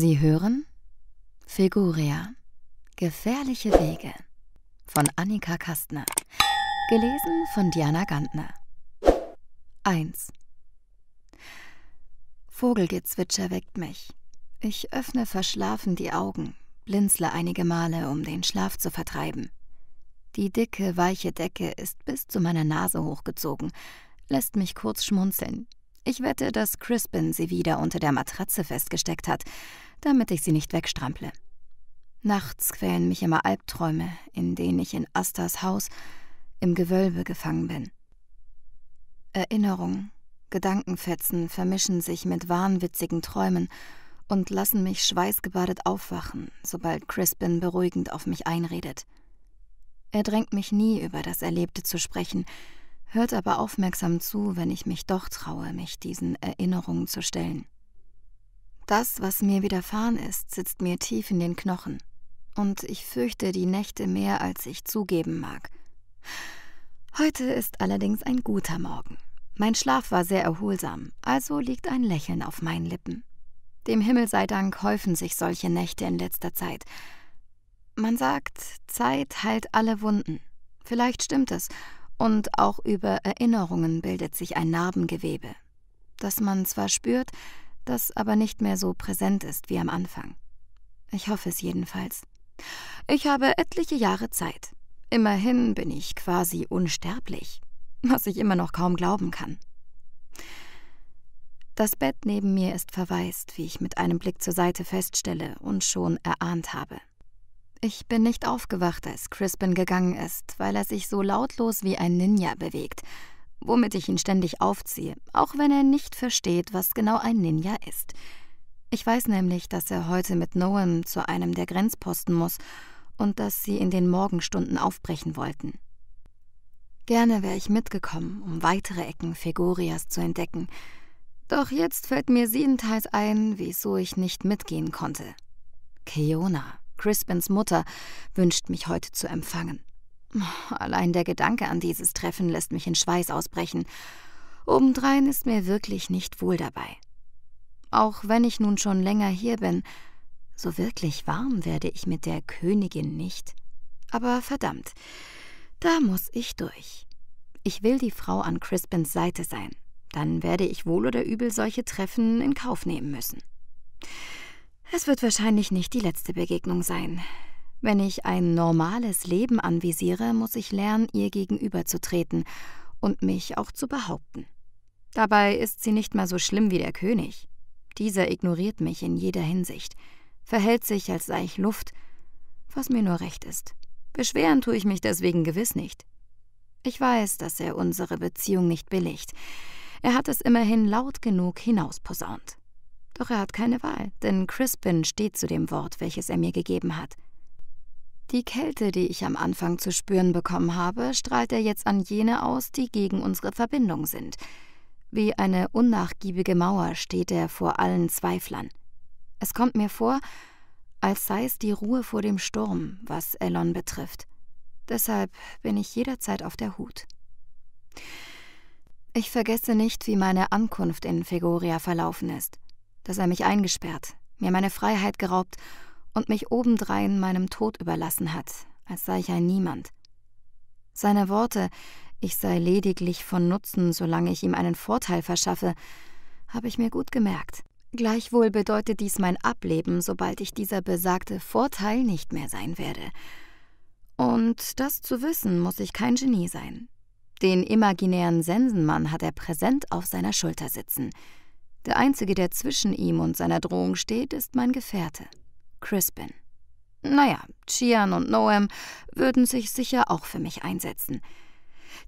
Sie hören Figuria Gefährliche Wege von Annika Kastner. Gelesen von Diana Gantner. 1. Vogelgezwitscher weckt mich. Ich öffne verschlafen die Augen, blinzle einige Male, um den Schlaf zu vertreiben. Die dicke, weiche Decke ist bis zu meiner Nase hochgezogen, lässt mich kurz schmunzeln. Ich wette, dass Crispin sie wieder unter der Matratze festgesteckt hat, damit ich sie nicht wegstrample. Nachts quälen mich immer Albträume, in denen ich in Astas Haus im Gewölbe gefangen bin. Erinnerungen, Gedankenfetzen vermischen sich mit wahnwitzigen Träumen und lassen mich schweißgebadet aufwachen, sobald Crispin beruhigend auf mich einredet. Er drängt mich nie über das Erlebte zu sprechen, Hört aber aufmerksam zu, wenn ich mich doch traue, mich diesen Erinnerungen zu stellen. Das, was mir widerfahren ist, sitzt mir tief in den Knochen, und ich fürchte die Nächte mehr, als ich zugeben mag. Heute ist allerdings ein guter Morgen. Mein Schlaf war sehr erholsam, also liegt ein Lächeln auf meinen Lippen. Dem Himmel sei Dank häufen sich solche Nächte in letzter Zeit. Man sagt, Zeit heilt alle Wunden. Vielleicht stimmt es, und auch über Erinnerungen bildet sich ein Narbengewebe, das man zwar spürt, das aber nicht mehr so präsent ist wie am Anfang. Ich hoffe es jedenfalls. Ich habe etliche Jahre Zeit. Immerhin bin ich quasi unsterblich, was ich immer noch kaum glauben kann. Das Bett neben mir ist verwaist, wie ich mit einem Blick zur Seite feststelle und schon erahnt habe. Ich bin nicht aufgewacht, als Crispin gegangen ist, weil er sich so lautlos wie ein Ninja bewegt, womit ich ihn ständig aufziehe, auch wenn er nicht versteht, was genau ein Ninja ist. Ich weiß nämlich, dass er heute mit Noam zu einem der Grenzposten muss und dass sie in den Morgenstunden aufbrechen wollten. Gerne wäre ich mitgekommen, um weitere Ecken Fegorias zu entdecken. Doch jetzt fällt mir siebenteils ein, wieso ich nicht mitgehen konnte. Keona. Crispins Mutter, wünscht, mich heute zu empfangen. Allein der Gedanke an dieses Treffen lässt mich in Schweiß ausbrechen. Obendrein ist mir wirklich nicht wohl dabei. Auch wenn ich nun schon länger hier bin, so wirklich warm werde ich mit der Königin nicht. Aber verdammt, da muss ich durch. Ich will die Frau an Crispins Seite sein. Dann werde ich wohl oder übel solche Treffen in Kauf nehmen müssen. Es wird wahrscheinlich nicht die letzte Begegnung sein. Wenn ich ein normales Leben anvisiere, muss ich lernen, ihr gegenüberzutreten und mich auch zu behaupten. Dabei ist sie nicht mal so schlimm wie der König. Dieser ignoriert mich in jeder Hinsicht, verhält sich, als sei ich Luft, was mir nur recht ist. Beschweren tue ich mich deswegen gewiss nicht. Ich weiß, dass er unsere Beziehung nicht billigt. Er hat es immerhin laut genug hinausposaunt. Doch er hat keine Wahl, denn Crispin steht zu dem Wort, welches er mir gegeben hat. Die Kälte, die ich am Anfang zu spüren bekommen habe, strahlt er jetzt an jene aus, die gegen unsere Verbindung sind. Wie eine unnachgiebige Mauer steht er vor allen Zweiflern. Es kommt mir vor, als sei es die Ruhe vor dem Sturm, was Elon betrifft. Deshalb bin ich jederzeit auf der Hut. Ich vergesse nicht, wie meine Ankunft in Fegoria verlaufen ist dass er mich eingesperrt, mir meine Freiheit geraubt und mich obendrein meinem Tod überlassen hat, als sei ich ein Niemand. Seine Worte, ich sei lediglich von Nutzen, solange ich ihm einen Vorteil verschaffe, habe ich mir gut gemerkt. Gleichwohl bedeutet dies mein Ableben, sobald ich dieser besagte Vorteil nicht mehr sein werde. Und das zu wissen, muss ich kein Genie sein. Den imaginären Sensenmann hat er präsent auf seiner Schulter sitzen. Der Einzige, der zwischen ihm und seiner Drohung steht, ist mein Gefährte, Crispin. Naja, Chian und Noam würden sich sicher auch für mich einsetzen.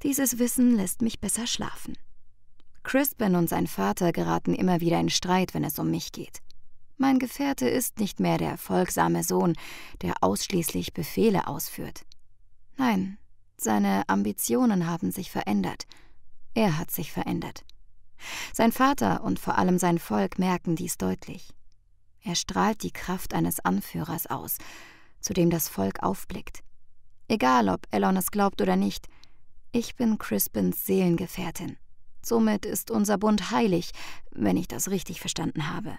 Dieses Wissen lässt mich besser schlafen. Crispin und sein Vater geraten immer wieder in Streit, wenn es um mich geht. Mein Gefährte ist nicht mehr der folgsame Sohn, der ausschließlich Befehle ausführt. Nein, seine Ambitionen haben sich verändert. Er hat sich verändert. Sein Vater und vor allem sein Volk merken dies deutlich. Er strahlt die Kraft eines Anführers aus, zu dem das Volk aufblickt. Egal, ob Elon es glaubt oder nicht, ich bin Crispins Seelengefährtin. Somit ist unser Bund heilig, wenn ich das richtig verstanden habe.